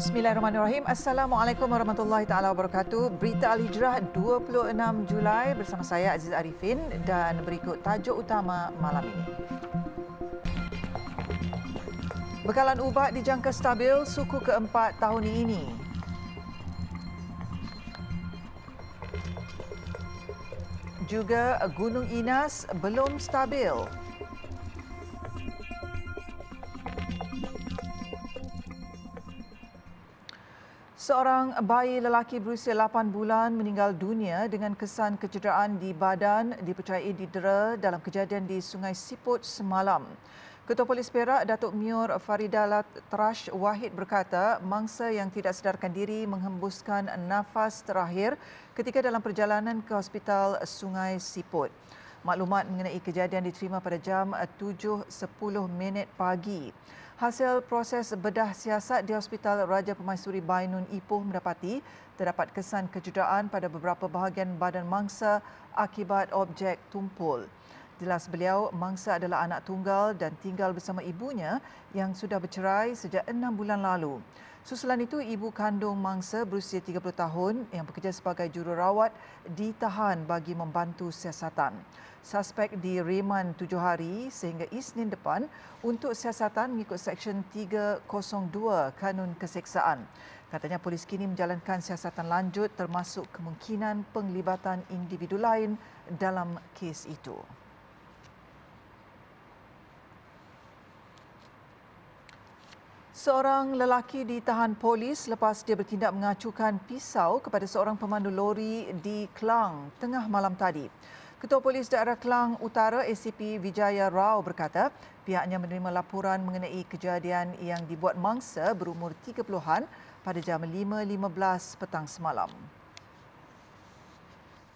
Bismillahirrahmanirrahim. Assalamualaikum warahmatullahi taala wabarakatuh. Berita Al Hijrah 26 Julai bersama saya Aziz Arifin dan berikut tajuk utama malam ini. Bekalan ubat dijangka stabil suku keempat tahun ini. Juga Gunung Inas belum stabil. Seorang bayi lelaki berusia 8 bulan meninggal dunia dengan kesan kecederaan di badan dipercayai didera dalam kejadian di Sungai Siput semalam. Ketua Polis Perak, Datuk Muir Farida Latrash Wahid berkata, mangsa yang tidak sedarkan diri menghembuskan nafas terakhir ketika dalam perjalanan ke Hospital Sungai Siput. Maklumat mengenai kejadian diterima pada jam 7.10 minit pagi. Hasil proses bedah siasat di Hospital Raja Pemaisuri Bainun Ipoh mendapati terdapat kesan kejudaan pada beberapa bahagian badan mangsa akibat objek tumpul. Jelas beliau, mangsa adalah anak tunggal dan tinggal bersama ibunya yang sudah bercerai sejak enam bulan lalu. Susulan itu, ibu kandung mangsa berusia 30 tahun yang bekerja sebagai jururawat ditahan bagi membantu siasatan suspek di reman tujuh hari sehingga Isnin depan untuk siasatan mengikut Seksyen 302 Kanun Keseksaan. Katanya polis kini menjalankan siasatan lanjut termasuk kemungkinan penglibatan individu lain dalam kes itu. Seorang lelaki ditahan polis lepas dia bertindak mengacukan pisau kepada seorang pemandu lori di Kelang tengah malam tadi. Ketua Polis Daerah Kelang Utara ACP Vijaya Rao berkata pihaknya menerima laporan mengenai kejadian yang dibuat mangsa berumur 30-an pada jam 5.15 petang semalam.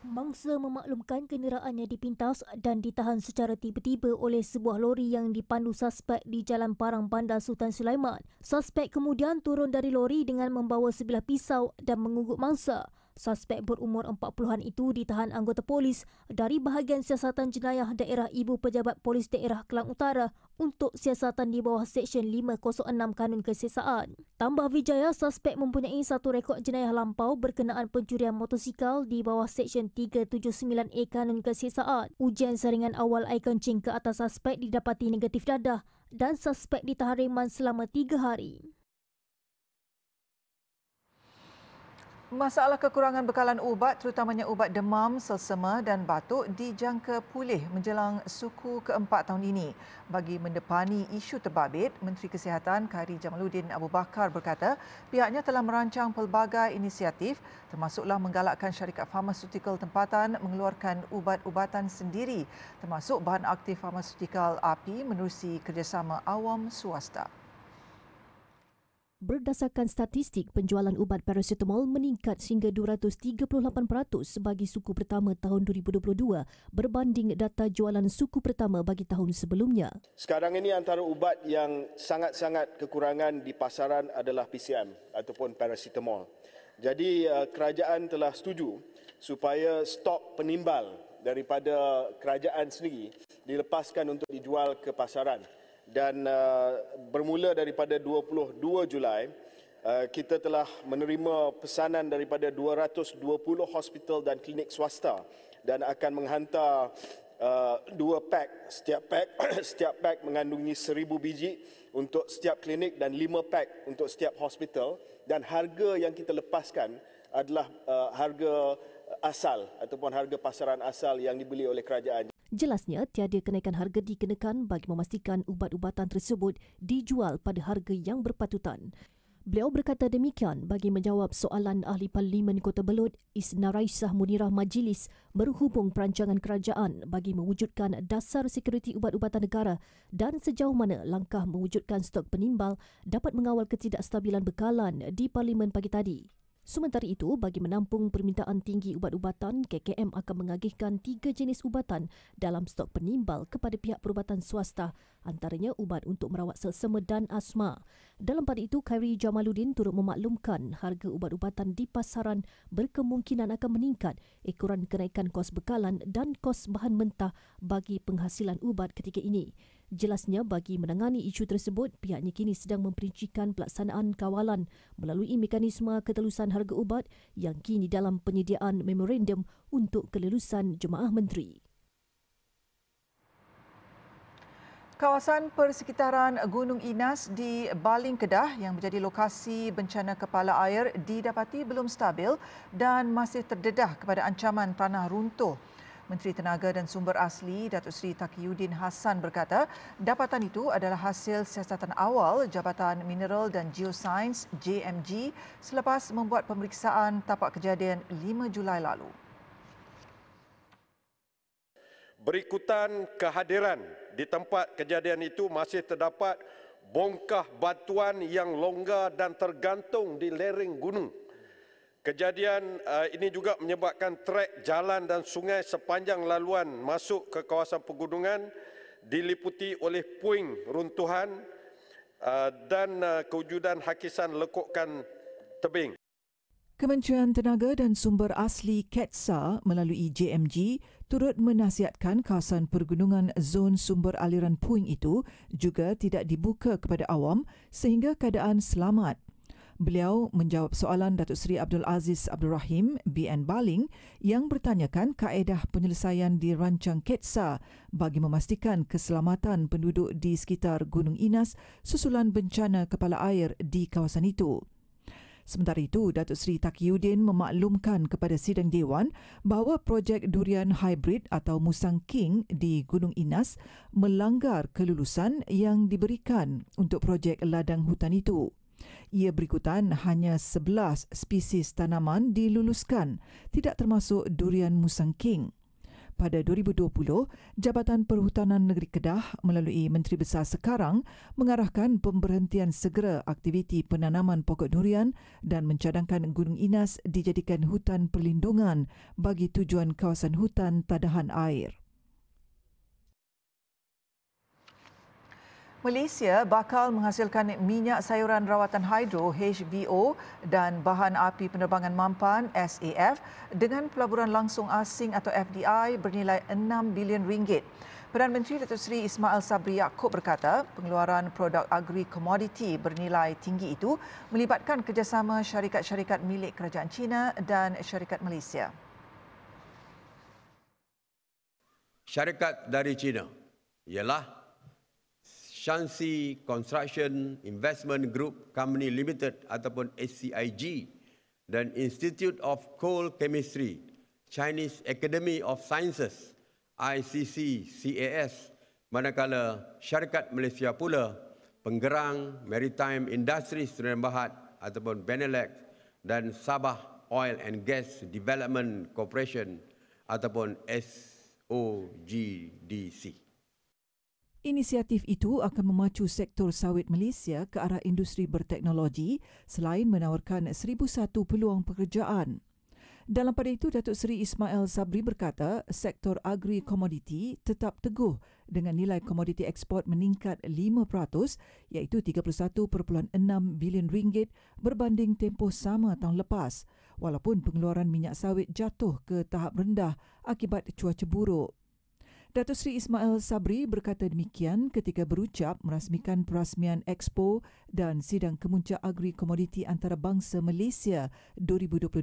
Mangsa memaklumkan kenderaannya dipintas dan ditahan secara tiba-tiba oleh sebuah lori yang dipandu suspek di Jalan Parang Bandar Sultan Sulaiman. Suspek kemudian turun dari lori dengan membawa sebilah pisau dan mengugut mangsa. Suspek berumur 40-an itu ditahan anggota polis dari bahagian siasatan jenayah daerah Ibu Pejabat Polis Daerah Kelang Utara untuk siasatan di bawah Seksyen 506 Kanun Kesesaan. Tambah Vijaya, suspek mempunyai satu rekod jenayah lampau berkenaan pencurian motosikal di bawah Seksyen 379A Kanun Kesesaan. Ujian saringan awal air kencing ke atas suspek didapati negatif dadah dan suspek ditahan reman selama tiga hari. Masalah kekurangan bekalan ubat terutamanya ubat demam, selsema dan batuk dijangka pulih menjelang suku keempat tahun ini. Bagi mendepani isu terbabit, Menteri Kesihatan Khairi Jamaluddin Abu Bakar berkata pihaknya telah merancang pelbagai inisiatif termasuklah menggalakkan syarikat farmasutikal tempatan mengeluarkan ubat-ubatan sendiri termasuk bahan aktif farmasutikal API menerusi kerjasama awam swasta berdasarkan statistik penjualan ubat paracetamol meningkat sehingga 238% sebagai suku pertama tahun 2022 berbanding data jualan suku pertama bagi tahun sebelumnya. Sekarang ini antara ubat yang sangat-sangat kekurangan di pasaran adalah PCM ataupun paracetamol. Jadi eh, kerajaan telah setuju supaya stok penimbal daripada kerajaan sendiri dilepaskan untuk dijual ke pasaran dan uh, bermula daripada 22 Julai uh, kita telah menerima pesanan daripada 220 hospital dan klinik swasta dan akan menghantar uh, dua pack setiap pack setiap pack mengandungi 1000 biji untuk setiap klinik dan lima pack untuk setiap hospital dan harga yang kita lepaskan adalah uh, harga asal ataupun harga pasaran asal yang dibeli oleh kerajaan Jelasnya, tiada kenaikan harga dikenakan bagi memastikan ubat-ubatan tersebut dijual pada harga yang berpatutan. Beliau berkata demikian bagi menjawab soalan Ahli Parlimen Kota Belud, Isna Raisah Munirah Majlis berhubung perancangan kerajaan bagi mewujudkan dasar sekuriti ubat-ubatan negara dan sejauh mana langkah mewujudkan stok penimbal dapat mengawal ketidakstabilan bekalan di Parlimen pagi tadi. Sementara itu, bagi menampung permintaan tinggi ubat-ubatan, KKM akan mengagihkan tiga jenis ubatan dalam stok penimbal kepada pihak perubatan swasta, antaranya ubat untuk merawat selsema dan asma. Dalam pada itu, Khairi Jamaluddin turut memaklumkan harga ubat-ubatan di pasaran berkemungkinan akan meningkat ekoran kenaikan kos bekalan dan kos bahan mentah bagi penghasilan ubat ketika ini. Jelasnya bagi menangani isu tersebut, pihaknya kini sedang memperincikan pelaksanaan kawalan melalui mekanisme ketelusan harga ubat yang kini dalam penyediaan memorandum untuk kelulusan Jemaah Menteri. Kawasan persekitaran Gunung Inas di Baling Kedah yang menjadi lokasi bencana kepala air didapati belum stabil dan masih terdedah kepada ancaman tanah runtuh Menteri Tenaga dan Sumber Asli Datuk Seri Takiyuddin Hassan berkata, dapatan itu adalah hasil siasatan awal Jabatan Mineral dan Geoscience JMG selepas membuat pemeriksaan tapak kejadian 5 Julai lalu. Berikutan kehadiran di tempat kejadian itu masih terdapat bongkah batuan yang longgar dan tergantung di lereng gunung. Kejadian uh, ini juga menyebabkan trek jalan dan sungai sepanjang laluan masuk ke kawasan pegunungan diliputi oleh puing runtuhan uh, dan uh, kewujudan hakisan lekukan tebing. Kementerian Tenaga dan Sumber Asli KETSA melalui JMG turut menasihatkan kawasan pergunungan zon sumber aliran puing itu juga tidak dibuka kepada awam sehingga keadaan selamat Beliau menjawab soalan Datuk Seri Abdul Aziz Abdul Rahim BN Baling yang bertanyakan kaedah penyelesaian di rancang Ketsa bagi memastikan keselamatan penduduk di sekitar Gunung Inas susulan bencana kepala air di kawasan itu. Sementara itu, Datuk Seri Takiyuddin memaklumkan kepada Sidang Dewan bahawa projek durian hybrid atau Musang King di Gunung Inas melanggar kelulusan yang diberikan untuk projek ladang hutan itu. Ia berikutan hanya 11 spesies tanaman diluluskan, tidak termasuk durian musang king. Pada 2020, Jabatan Perhutanan Negeri Kedah melalui Menteri Besar sekarang mengarahkan pemberhentian segera aktiviti penanaman pokok durian dan mencadangkan Gunung Inas dijadikan hutan perlindungan bagi tujuan kawasan hutan tadahan air. Malaysia bakal menghasilkan minyak sayuran rawatan hidro HVO dan bahan api penerbangan mampan SAF dengan pelaburan langsung asing atau FDI bernilai 6 bilion ringgit. Perdana Menteri Datuk Seri Ismail Sabri Yaakob berkata, pengeluaran produk agri komoditi bernilai tinggi itu melibatkan kerjasama syarikat-syarikat milik kerajaan China dan syarikat Malaysia. Syarikat dari China ialah Shansi Construction Investment Group Company Limited ataupun SCIG dan Institute of Coal Chemistry, Chinese Academy of Sciences, ICC CAS, manakala syarikat Malaysia pula, penggerang Maritime Industries Sdn Bhd ataupun Benelec dan Sabah Oil and Gas Development Corporation ataupun SOGDC. Inisiatif itu akan memacu sektor sawit Malaysia ke arah industri berteknologi selain menawarkan 1001 peluang pekerjaan. Dalam pada itu, Datuk Seri Ismail Sabri berkata, sektor agri komoditi tetap teguh dengan nilai komoditi ekspor meningkat 5% iaitu 31.6 bilion ringgit berbanding tempoh sama tahun lepas walaupun pengeluaran minyak sawit jatuh ke tahap rendah akibat cuaca buruk. Datuk Sri Ismail Sabri berkata demikian ketika berucap merasmikan perasmian Expo dan Sidang Kemuncak Agri Komoditi Antarabangsa Malaysia 2022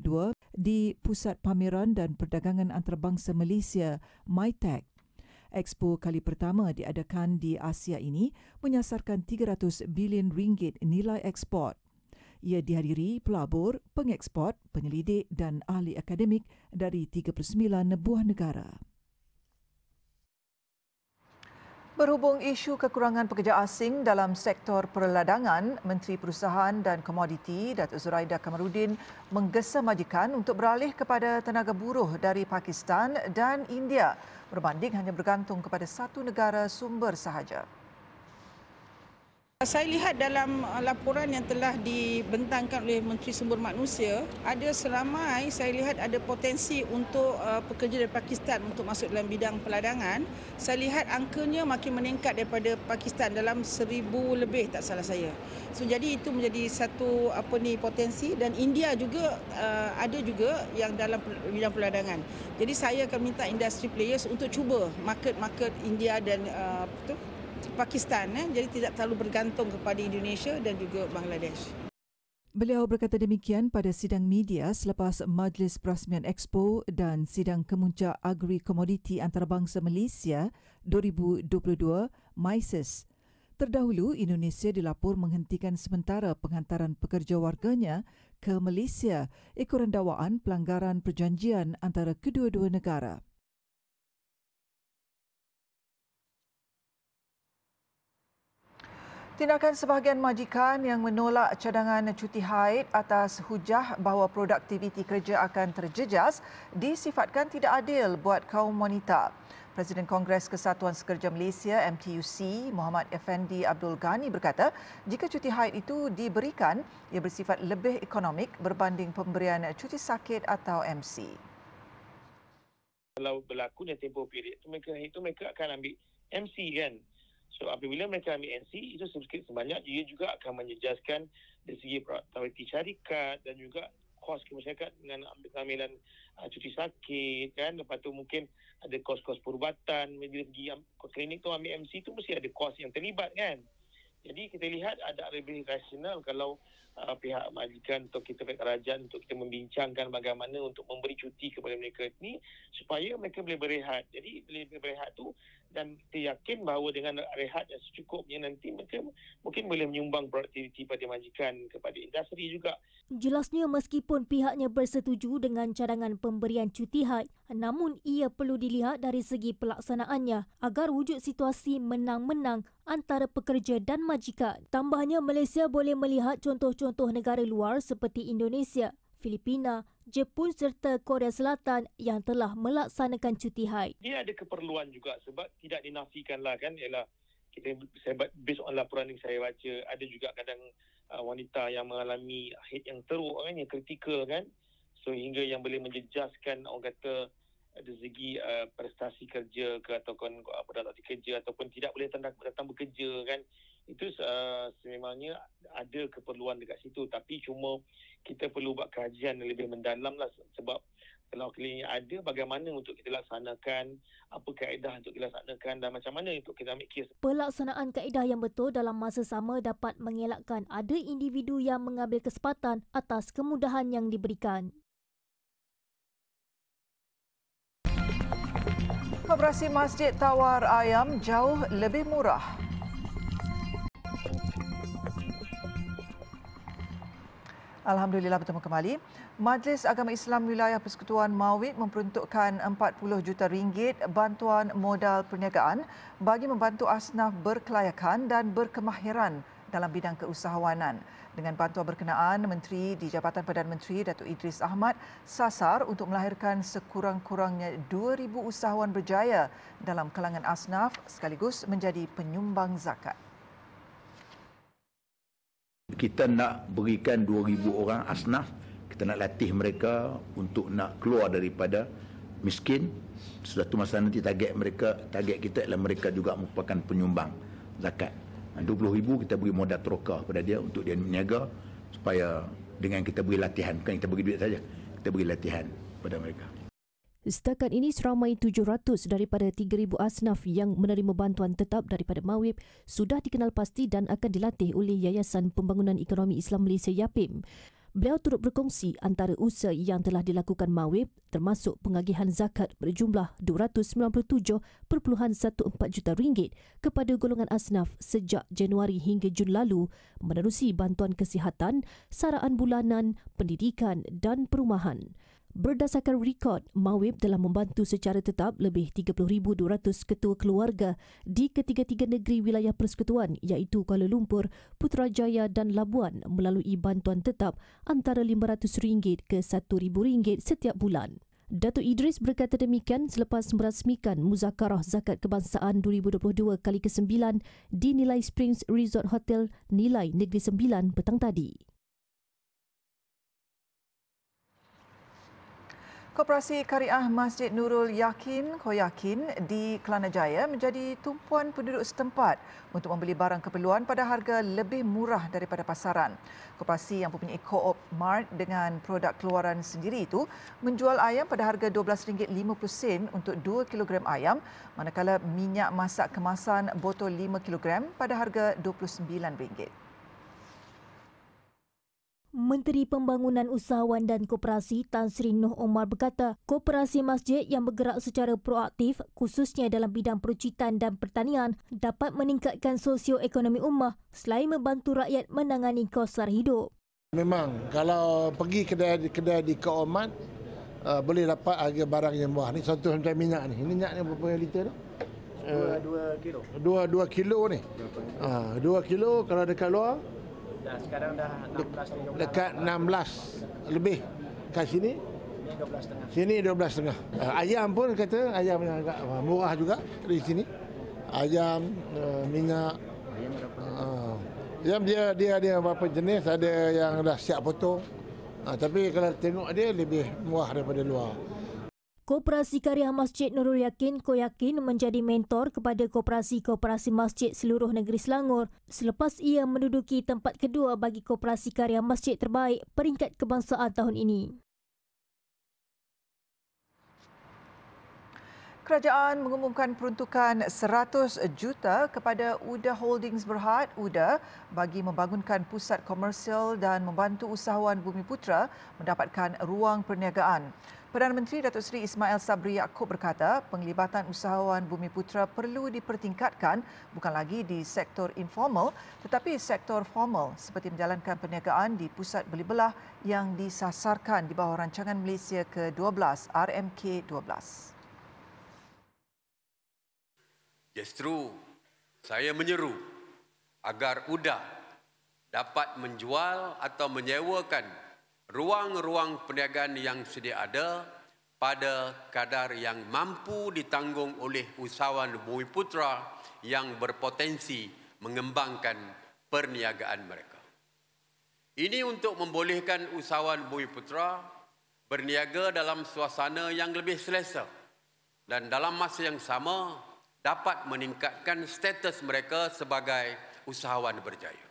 di Pusat Pameran dan Perdagangan Antarabangsa Malaysia, MITEC. Expo kali pertama diadakan di Asia ini menyasarkan 300 bilion ringgit nilai ekspor. Ia dihadiri pelabur, pengekspor, penyelidik dan ahli akademik dari 39 buah negara. Berhubung isu kekurangan pekerja asing dalam sektor perladangan, Menteri Perusahaan dan Komoditi Datuk Zuraida Kamarudin menggesa majikan untuk beralih kepada tenaga buruh dari Pakistan dan India berbanding hanya bergantung kepada satu negara sumber sahaja. Saya lihat dalam uh, laporan yang telah dibentangkan oleh Menteri Sumber Manusia, ada seramai saya lihat ada potensi untuk uh, pekerja dari Pakistan untuk masuk dalam bidang peladangan. Saya lihat angkanya makin meningkat daripada Pakistan dalam seribu lebih tak salah saya. So, jadi itu menjadi satu apa ni potensi dan India juga uh, ada juga yang dalam bidang peladangan. Jadi saya akan minta industri players untuk cuba market-market India dan apa tu Pakistan eh. jadi tidak terlalu bergantung kepada Indonesia dan juga Bangladesh. Beliau berkata demikian pada sidang media selepas Majlis Perasmian Expo dan Sidang Kemuncak Agri Komoditi Antarabangsa Malaysia 2022 Mises. Terdahulu, Indonesia dilapor menghentikan sementara penghantaran pekerja warganya ke Malaysia ekoran dawaan pelanggaran perjanjian antara kedua-dua negara. Tindakan sebahagian majikan yang menolak cadangan cuti haid atas hujah bahawa produktiviti kerja akan terjejas disifatkan tidak adil buat kaum wanita. Presiden Kongres Kesatuan Sekerja Malaysia MTUC Muhammad Effendi Abdul Ghani berkata, jika cuti haid itu diberikan, ia bersifat lebih ekonomik berbanding pemberian cuti sakit atau MC. Kalau berlakunya tempoh period, itu mereka, itu mereka akan ambil MC kan? So apabila mereka ambil NC itu sedikit sebanyak dia juga akan menjejaskan dari segi priority syarikat dan juga kos kemasyarakat dengan ambil pengambilan uh, ah, cuti sakit kan lepas tu mungkin ada kos-kos perubatan bila pergi klinik tu ambil MC tu mesti ada kos yang terlibat kan jadi kita lihat ada lebih rasional kalau uh, pihak majikan atau kita pihak kerajaan untuk kita membincangkan bagaimana untuk memberi cuti kepada mereka ini supaya mereka boleh berehat. Jadi boleh berehat tu dan kita yakin bahawa dengan rehat yang secukupnya nanti mereka mungkin boleh menyumbang produktiviti pada majikan kepada industri juga. Jelasnya meskipun pihaknya bersetuju dengan cadangan pemberian cuti haid namun ia perlu dilihat dari segi pelaksanaannya agar wujud situasi menang-menang antara pekerja dan majikan. Tambahnya, Malaysia boleh melihat contoh-contoh negara luar seperti Indonesia, Filipina, Jepun serta Korea Selatan yang telah melaksanakan cuti haid. Ini ada keperluan juga sebab tidak dinafikanlah kan ialah kita saya based on laporan yang saya baca ada juga kadang uh, wanita yang mengalami haid yang teruk kan yang kritikal kan sehingga so, yang boleh menjejaskan orang kata dari segi uh, prestasi kerja ke ataupun apa dah tak kerja ataupun tidak boleh datang, datang bekerja kan itu uh, sememangnya ada keperluan dekat situ tapi cuma kita perlu buat kajian yang lebih mendalam lah sebab kalau klinik ada bagaimana untuk kita laksanakan apa kaedah untuk kita laksanakan dan macam mana untuk kita ambil kes Pelaksanaan kaedah yang betul dalam masa sama dapat mengelakkan ada individu yang mengambil kesempatan atas kemudahan yang diberikan operasi masjid tawar ayam jauh lebih murah. Alhamdulillah bertemu kembali. Majlis Agama Islam Wilayah Persekutuan Mawid memperuntukkan 40 juta ringgit bantuan modal perniagaan bagi membantu asnaf berkelayakan dan berkemahiran dalam bidang keusahawanan. Dengan bantuan berkenaan, Menteri di Jabatan Perdana Menteri Datuk Idris Ahmad sasar untuk melahirkan sekurang-kurangnya 2,000 usahawan berjaya dalam kalangan asnaf sekaligus menjadi penyumbang zakat. Kita nak berikan 2,000 orang asnaf, kita nak latih mereka untuk nak keluar daripada miskin. tu masa nanti target mereka, target kita adalah mereka juga merupakan penyumbang zakat. 20,000 ah, kita beri modal troka kepada dia untuk dia meniaga supaya dengan kita beri latihan. Bukan kita beri duit saja. Kita beri latihan kepada mereka. Setakat ini seramai 700 daripada 3,000 asnaf yang menerima bantuan tetap daripada MAWIP sudah dikenal pasti dan akan dilatih oleh Yayasan Pembangunan Ekonomi Islam Malaysia YAPIM. Beliau turut berkongsi antara usaha yang telah dilakukan Mawib termasuk pengagihan zakat berjumlah 297.14 juta ringgit kepada golongan asnaf sejak Januari hingga Jun lalu menerusi bantuan kesihatan, saraan bulanan, pendidikan dan perumahan. Berdasarkan rekod, Mawib telah membantu secara tetap lebih 30,200 ketua keluarga di ketiga-tiga negeri wilayah persekutuan iaitu Kuala Lumpur, Putrajaya dan Labuan melalui bantuan tetap antara RM500 ke RM1,000 setiap bulan. Datuk Idris berkata demikian selepas merasmikan Muzakarah Zakat Kebangsaan 2022 kali ke-9 di Nilai Springs Resort Hotel Nilai Negeri sembilan, petang tadi. Koperasi Kariah Masjid Nurul Yakin Koyakin di Kelana Jaya menjadi tumpuan penduduk setempat untuk membeli barang keperluan pada harga lebih murah daripada pasaran. Koperasi yang mempunyai co Mart dengan produk keluaran sendiri itu menjual ayam pada harga RM12.50 untuk 2 kg ayam manakala minyak masak kemasan botol 5 kg pada harga RM29. Menteri Pembangunan Usahawan dan Koperasi Tan Sri Noh Omar berkata, koperasi masjid yang bergerak secara proaktif khususnya dalam bidang perucitan dan pertanian dapat meningkatkan sosioekonomi ummah selain membantu rakyat menangani kos sara hidup. Memang kalau pergi kedai-kedai di Kau Omar, uh, boleh dapat harga barang yang murah. Ni contoh macam minyak ni. Minyak ni berapa liter ni? 2 uh, kilo. 2 kilo ni. 2 uh, ah, kilo kalau dekat luar, sekarang dah dekat 16 lebih kat sini sini 12 setengah eh, ayam pun kata ayam yang agak eh, murah juga di sini ayam eh, minyak ayam berapa dia dia ada berapa jenis ada yang dah siap potong ah, tapi kalau tengok dia lebih murah daripada luar Koperasi Karya Masjid Nurul Yakin Koyakin menjadi mentor kepada koperasi-koperasi masjid seluruh negeri Selangor selepas ia menduduki tempat kedua bagi Koperasi Karya Masjid Terbaik peringkat kebangsaan tahun ini. Kerajaan mengumumkan peruntukan 100 juta kepada UDA Holdings Berhad UDA bagi membangunkan pusat komersial dan membantu usahawan Bumi Putra mendapatkan ruang perniagaan. Perdana Menteri Datuk Seri Ismail Sabri Yaakob berkata penglibatan usahawan Bumi Putra perlu dipertingkatkan bukan lagi di sektor informal tetapi sektor formal seperti menjalankan perniagaan di pusat beli belah yang disasarkan di bawah rancangan Malaysia ke-12 RMK-12. Justru saya menyeru agar UDA dapat menjual atau menyewakan ruang-ruang perniagaan yang sedia ada pada kadar yang mampu ditanggung oleh usahawan bumi putra yang berpotensi mengembangkan perniagaan mereka. Ini untuk membolehkan usahawan bumi putra berniaga dalam suasana yang lebih selesa dan dalam masa yang sama dapat meningkatkan status mereka sebagai usahawan berjaya.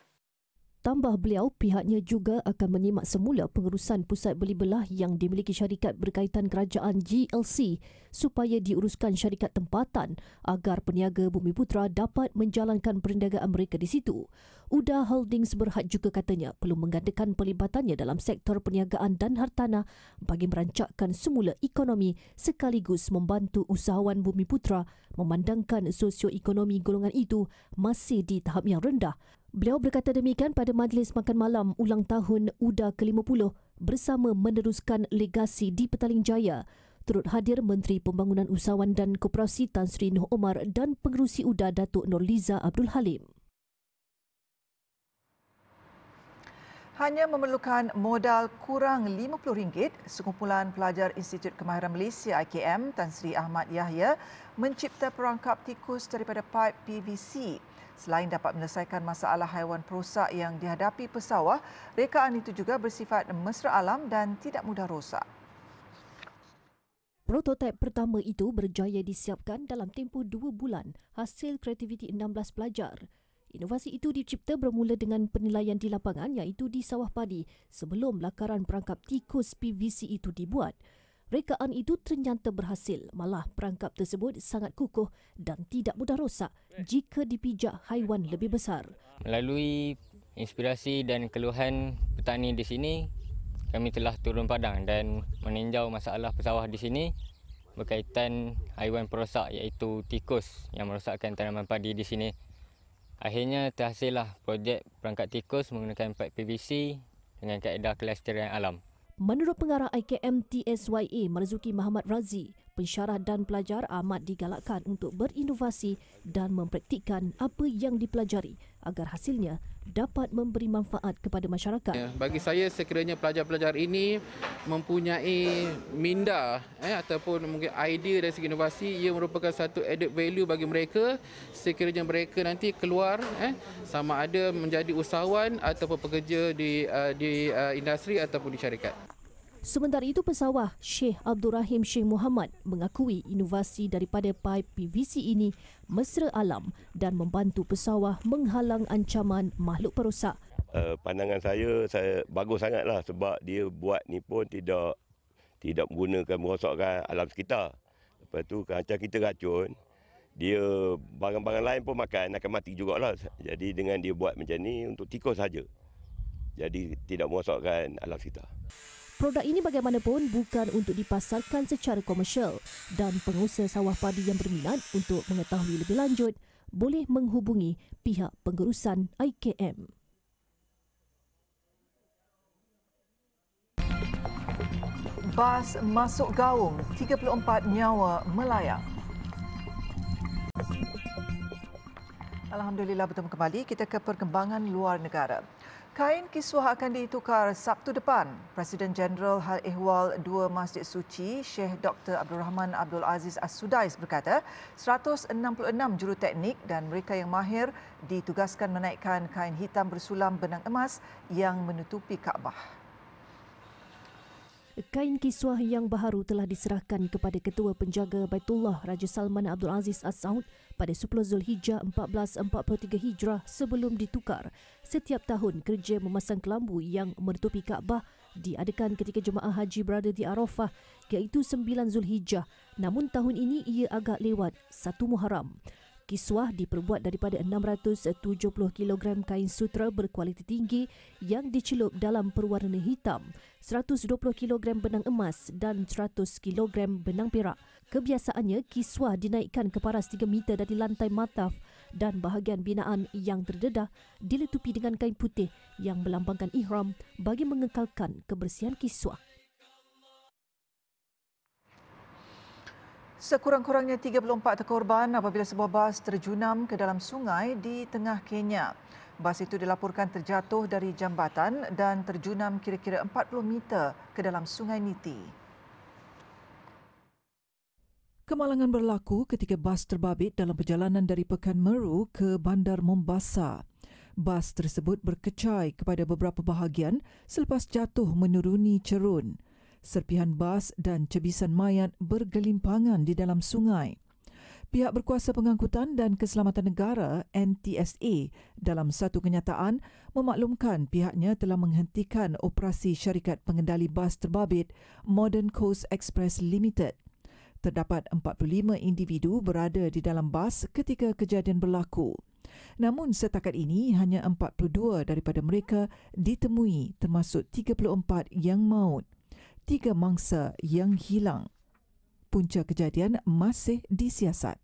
Tambah beliau, pihaknya juga akan menyimak semula pengurusan pusat beli belah yang dimiliki syarikat berkaitan kerajaan GLC supaya diuruskan syarikat tempatan agar peniaga Bumi Putra dapat menjalankan perniagaan mereka di situ. Uda Holdings Berhad juga katanya perlu menggandakan pelibatannya dalam sektor perniagaan dan hartanah bagi merancakkan semula ekonomi sekaligus membantu usahawan Bumi Putra memandangkan sosioekonomi golongan itu masih di tahap yang rendah Beliau berkata demikian pada majlis makan malam ulang tahun UDA ke-50 bersama meneruskan legasi di Petaling Jaya. Turut hadir Menteri Pembangunan Usahawan dan Koperasi Tan Sri Noh Omar dan Pengerusi UDA Datuk Nur Liza Abdul Halim. Hanya memerlukan modal kurang RM50, sekumpulan pelajar Institut Kemahiran Malaysia IKM Tan Sri Ahmad Yahya mencipta perangkap tikus daripada pipe PVC Selain dapat menyelesaikan masalah haiwan perosak yang dihadapi pesawah, rekaan itu juga bersifat mesra alam dan tidak mudah rosak. Prototipe pertama itu berjaya disiapkan dalam tempoh dua bulan hasil kreativiti 16 pelajar. Inovasi itu dicipta bermula dengan penilaian di lapangan iaitu di sawah padi sebelum lakaran perangkap tikus PVC itu dibuat rekaan itu ternyata berhasil. Malah perangkap tersebut sangat kukuh dan tidak mudah rosak jika dipijak haiwan lebih besar. Melalui inspirasi dan keluhan petani di sini, kami telah turun padang dan meninjau masalah pesawah di sini berkaitan haiwan perosak iaitu tikus yang merosakkan tanaman padi di sini. Akhirnya terhasillah projek perangkap tikus menggunakan pipet PVC dengan kaedah kelestarian alam. Menurut pengarah IKM TSYA Marzuki Muhammad Razi, pensyarah dan pelajar amat digalakkan untuk berinovasi dan mempraktikkan apa yang dipelajari agar hasilnya dapat memberi manfaat kepada masyarakat. Ya, bagi saya sekiranya pelajar-pelajar ini mempunyai minda eh, ataupun mungkin idea dari segi inovasi, ia merupakan satu added value bagi mereka sekiranya mereka nanti keluar eh, sama ada menjadi usahawan ataupun pekerja di, uh, di uh, industri ataupun di syarikat. Sementara itu pesawah Sheikh Abdul Rahim Sheikh Muhammad mengakui inovasi daripada pipe PVC ini mesra alam dan membantu pesawah menghalang ancaman makhluk perosak. Uh, pandangan saya saya bagus sangatlah sebab dia buat ni pun tidak tidak menggunakan merosakkan alam sekitar. Lepas tu kalau kita racun dia barang-barang lain pun makan akan mati juga lah. Jadi dengan dia buat macam ni untuk tikus saja. Jadi tidak merosakkan alam sekitar. Produk ini bagaimanapun bukan untuk dipasarkan secara komersial dan pengusaha sawah padi yang berminat untuk mengetahui lebih lanjut boleh menghubungi pihak pengurusan IKM. Bas masuk gaung, 34 nyawa melayang. Alhamdulillah bertemu kembali kita ke perkembangan luar negara. Kain kisuah akan ditukar Sabtu depan. Presiden Jeneral Hal Ehwal Dua Masjid Suci, Syekh Dr. Abdul Rahman Abdul Aziz As-Sudais berkata, 166 juruteknik dan mereka yang mahir ditugaskan menaikkan kain hitam bersulam benang emas yang menutupi Kaabah. Kain kiswah yang baharu telah diserahkan kepada Ketua Penjaga Baitullah Raja Salman Abdul Aziz As Saud pada 10 Zulhijjah 1443 Hijrah sebelum ditukar. Setiap tahun kerja memasang kelambu yang menutupi Kaabah diadakan ketika jemaah haji berada di Arafah iaitu 9 Zulhijjah. Namun tahun ini ia agak lewat 1 Muharram kiswah diperbuat daripada 670 kg kain sutra berkualiti tinggi yang dicelup dalam perwarna hitam, 120 kg benang emas dan 100 kg benang perak. Kebiasaannya, kiswah dinaikkan ke paras 3 meter dari lantai mataf dan bahagian binaan yang terdedah diletupi dengan kain putih yang melambangkan ihram bagi mengekalkan kebersihan kiswah. Sekurang-kurangnya 34 terkorban apabila sebuah bas terjunam ke dalam sungai di tengah Kenya. Bas itu dilaporkan terjatuh dari jambatan dan terjunam kira-kira 40 meter ke dalam sungai Niti. Kemalangan berlaku ketika bas terbabit dalam perjalanan dari Pekan Meru ke Bandar Mombasa. Bas tersebut berkecai kepada beberapa bahagian selepas jatuh menuruni cerun serpihan bas dan cebisan mayat bergelimpangan di dalam sungai. Pihak berkuasa pengangkutan dan keselamatan negara NTSA dalam satu kenyataan memaklumkan pihaknya telah menghentikan operasi syarikat pengendali bas terbabit Modern Coast Express Limited. Terdapat 45 individu berada di dalam bas ketika kejadian berlaku. Namun setakat ini hanya 42 daripada mereka ditemui termasuk 34 yang maut tiga mangsa yang hilang. Punca kejadian masih disiasat.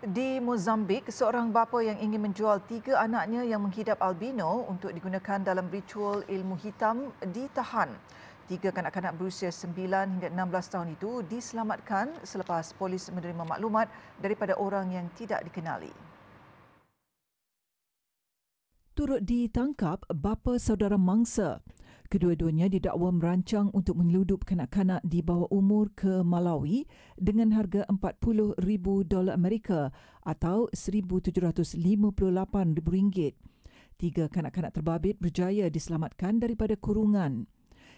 Di Mozambik, seorang bapa yang ingin menjual tiga anaknya yang menghidap albino untuk digunakan dalam ritual ilmu hitam ditahan. Tiga kanak-kanak berusia 9 hingga 16 tahun itu diselamatkan selepas polis menerima maklumat daripada orang yang tidak dikenali turut ditangkap bapa saudara mangsa. Kedua-duanya didakwa merancang untuk menyeludup kanak-kanak di bawah umur ke Malawi dengan harga 40,000 dolar Amerika atau 1,758 ribu ringgit. Tiga kanak-kanak terbabit berjaya diselamatkan daripada kurungan.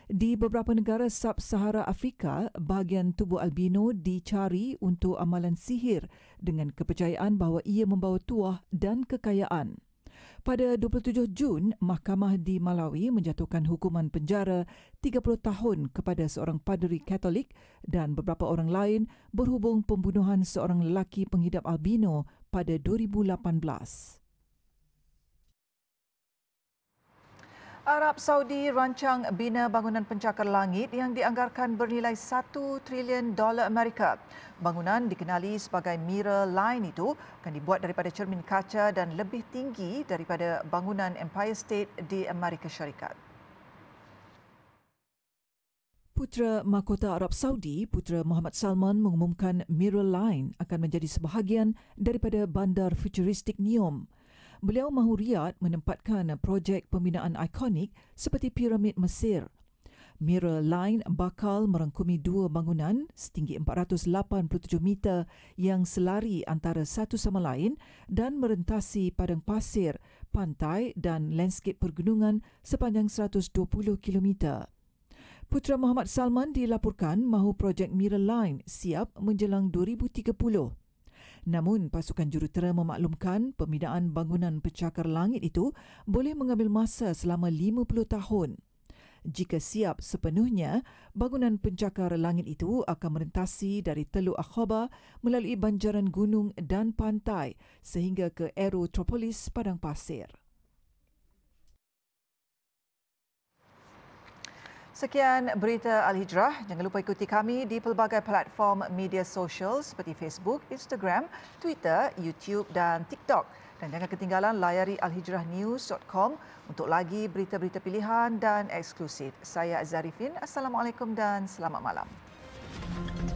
Di beberapa negara sub-Sahara Afrika, bahagian tubuh albino dicari untuk amalan sihir dengan kepercayaan bahawa ia membawa tuah dan kekayaan. Pada 27 Jun, mahkamah di Malawi menjatuhkan hukuman penjara 30 tahun kepada seorang paderi Katolik dan beberapa orang lain berhubung pembunuhan seorang lelaki pengidap albino pada 2018. Arab Saudi rancang bina bangunan pencakar langit yang dianggarkan bernilai 1 trilion dolar Amerika. Bangunan dikenali sebagai mirror line itu akan dibuat daripada cermin kaca dan lebih tinggi daripada bangunan Empire State di Amerika Syarikat. Putra Mahkota Arab Saudi, Putra Muhammad Salman mengumumkan Mirror Line akan menjadi sebahagian daripada bandar futuristik Neom beliau mahu Riyadh menempatkan projek pembinaan ikonik seperti Piramid Mesir. Mirror Line bakal merangkumi dua bangunan setinggi 487 meter yang selari antara satu sama lain dan merentasi padang pasir, pantai dan landscape pergunungan sepanjang 120 kilometer. Putra Muhammad Salman dilaporkan mahu projek Mirror Line siap menjelang 2030. Namun, pasukan jurutera memaklumkan pembinaan bangunan pencakar langit itu boleh mengambil masa selama 50 tahun. Jika siap sepenuhnya, bangunan pencakar langit itu akan merentasi dari Teluk Akhoba melalui banjaran gunung dan pantai sehingga ke Aerotropolis Padang Pasir. Sekian berita Al-Hijrah. Jangan lupa ikuti kami di pelbagai platform media sosial seperti Facebook, Instagram, Twitter, YouTube dan TikTok. Dan jangan ketinggalan layari alhijrahnews.com untuk lagi berita-berita pilihan dan eksklusif. Saya Azarifin. Assalamualaikum dan selamat malam. Thank you.